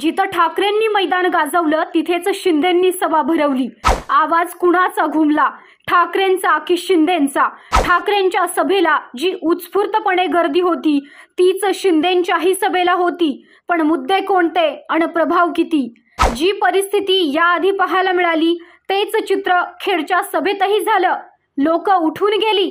जिथं ठाकरेंनी मैदान गाजवलं तिथेच शिंदेंनी सभा भरवली आवाज कुणाचा घुमला ठाकरेंचा की शिंदेंचा ठाकरेंच्या सभेला जी उत्स्फूर्तपणे गर्दी होती तीच शिंदेंच्याही सभेला होती पण मुद्दे कोणते आणि प्रभाव किती जी परिस्थिती याआधी पाहायला मिळाली तेच चित्र खेडच्या सभेतही झालं लोक उठून गेली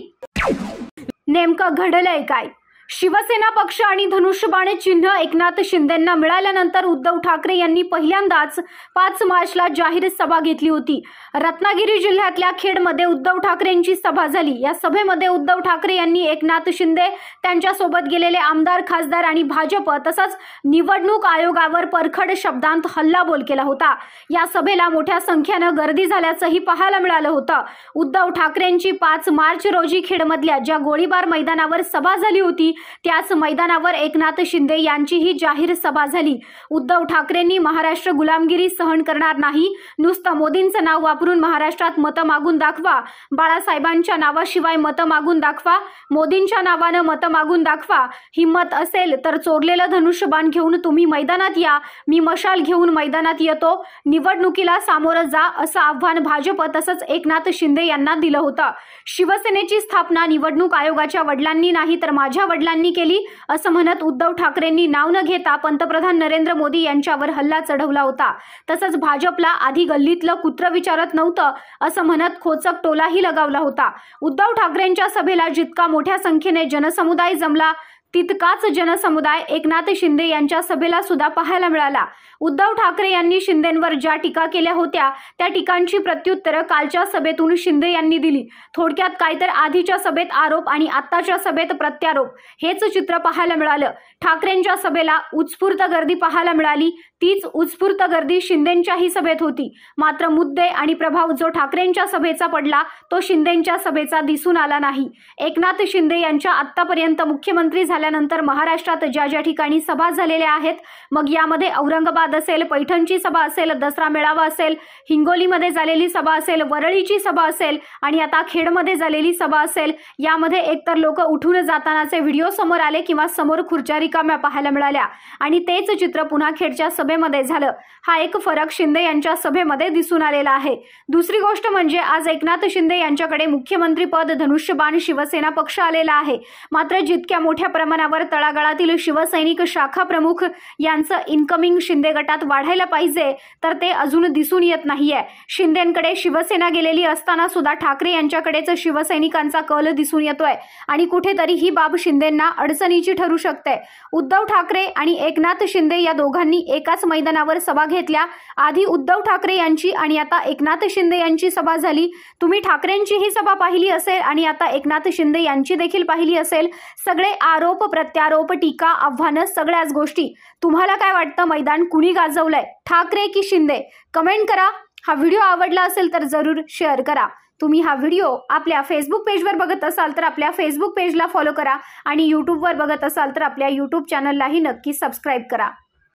नेमकं घडलंय काय शिवसेना पक्ष आणि धनुष्यबाणे चिन्ह एकनाथ शिंदेंना मिळाल्यानंतर उद्धव ठाकरे यांनी पहिल्यांदाच पाच मार्चला जाहीर सभा घेतली होती रत्नागिरी जिल्ह्यातल्या खेडमध्ये उद्धव ठाकरेंची सभा झाली या सभेमध्ये उद्धव ठाकरे यांनी एकनाथ शिंदे त्यांच्यासोबत गेलेले आमदार खासदार आणि भाजप तसंच निवडणूक आयोगावर परखड शब्दांत हल्लाबोल केला होता या सभेला मोठ्या संख्येनं गर्दी झाल्याचंही पाहायला मिळालं होतं उद्धव ठाकरेंची पाच मार्च रोजी खेडमधल्या ज्या गोळीबार मैदानावर सभा झाली होती त्याच मैदानावर एकनाथ शिंदे यांचीही जाहीर सभा झाली उद्धव ठाकरेंनी महाराष्ट्र गुलामगिरी सहन करणार नाही नुसतं मोदींचं नाव वापरून महाराष्ट्रात मतं मागून दाखवा बाळासाहेबांच्या नावाशिवाय मतं मागून दाखवा मोदींच्या नावानं मतं मागून दाखवा हिंमत असेल तर चोरलेलं धनुष्यबाण घेऊन तुम्ही मैदानात या मी मशाल घेऊन मैदानात येतो निवडणुकीला सामोरं जा असं आव्हान भाजप तसंच एकनाथ शिंदे यांना दिलं होतं शिवसेनेची स्थापना निवडणूक आयोगाच्या वडिलांनी नाही तर माझ्या वडिलांनी महिलांनी केली असं म्हणत उद्धव ठाकरेंनी नाव न घेता पंतप्रधान नरेंद्र मोदी यांच्यावर हल्ला चढवला होता तसंच भाजपला आधी गल्लीतलं कुत्र विचारत नव्हतं असं म्हणत खोचक टोलाही लगावला होता उद्धव ठाकरेंच्या सभेला जितका मोठ्या संख्येने जनसमुदाय जमला तितकाच जनसमुदाय एकनाथ शिंदे यांच्या सभेला सुद्धा पाहायला मिळाला उद्धव ठाकरे यांनी शिंदेंवर ज्या टीका केल्या होत्या त्या टीकांची प्रत्युत्तर कालच्या सभेतून शिंदे यांनी दिली थोडक्यात काय तर आधीच्या सभेत आरोप आणि आत्ताच्या सभेत प्रत्यारोप हेच चित्र पाहायला मिळालं ठाकरेंच्या सभेला उत्स्फूर्त गर्दी पाहायला मिळाली तीच उत्स्फूर्त गर्दी शिंदेंच्याही सभेत होती मात्र मुद्दे आणि प्रभाव जो ठाकरेंच्या सभेचा पडला तो शिंदेंच्या सभेचा दिसून आला नाही एकनाथ शिंदे यांच्या आतापर्यंत मुख्यमंत्री झाले झाल्यानंतर महाराष्ट्रात ज्या ज्या ठिकाणी सभा झालेल्या आहेत मग यामध्ये औरंगाबाद असेल पैठणची सभा असेल दसरा मेळावा असेल हिंगोलीमध्ये झालेली सभा असेल वरळीची सभा असेल आणि आता खेडमध्ये झालेली सभा असेल यामध्ये एकतर लोक उठून जातानाचे व्हिडिओ समोर आले किंवा समोर खुर्च्या रिकाम्या पाहायला मिळाल्या आणि तेच चित्र पुन्हा खेडच्या सभेमध्ये झालं हा एक फरक शिंदे यांच्या सभेमध्ये दिसून आलेला आहे दुसरी गोष्ट म्हणजे आज एकनाथ शिंदे यांच्याकडे मुख्यमंत्री पद धनुष्यबाण शिवसेना पक्ष आलेला आहे मात्र जितक्या मोठ्या प्रमाणात मनावर तळागाळातील शिवसैनिक शाखा प्रमुख यांचं इन्कमिंग शिंदे गटात वाढायला पाहिजे तर ते अजून दिसून येत नाहीये शिंदेंकडे शिवसेना गेलेली असताना सुद्धा ठाकरे यांच्याकडेच शिवसैनिकांचा कल दिसून येतोय आणि कुठेतरी ही बाब शिंदेंना अडचणीची ठरू शकते उद्धव ठाकरे आणि एकनाथ शिंदे या दोघांनी एकाच मैदानावर सभा घेतल्या आधी उद्धव ठाकरे यांची आणि आता एकनाथ शिंदे यांची सभा झाली तुम्ही ठाकरेंची ही सभा पाहिली असेल आणि आता एकनाथ शिंदे यांची देखील पाहिली असेल सगळे आरोप आरोप प्रत्यारोप टीका आव्हानं सगळ्याच गोष्टी तुम्हाला काय वाटतं मैदान कुणी गाजवलंय ठाकरे की शिंदे कमेंट करा हा व्हिडिओ आवडला असेल तर जरूर शेअर करा तुम्ही हा व्हिडिओ आपल्या फेसबुक पेजवर बघत असाल तर आपल्या फेसबुक पेजला फॉलो करा आणि यूट्यूबवर बघत असाल तर आपल्या यूट्यूब चॅनललाही नक्की सबस्क्राईब करा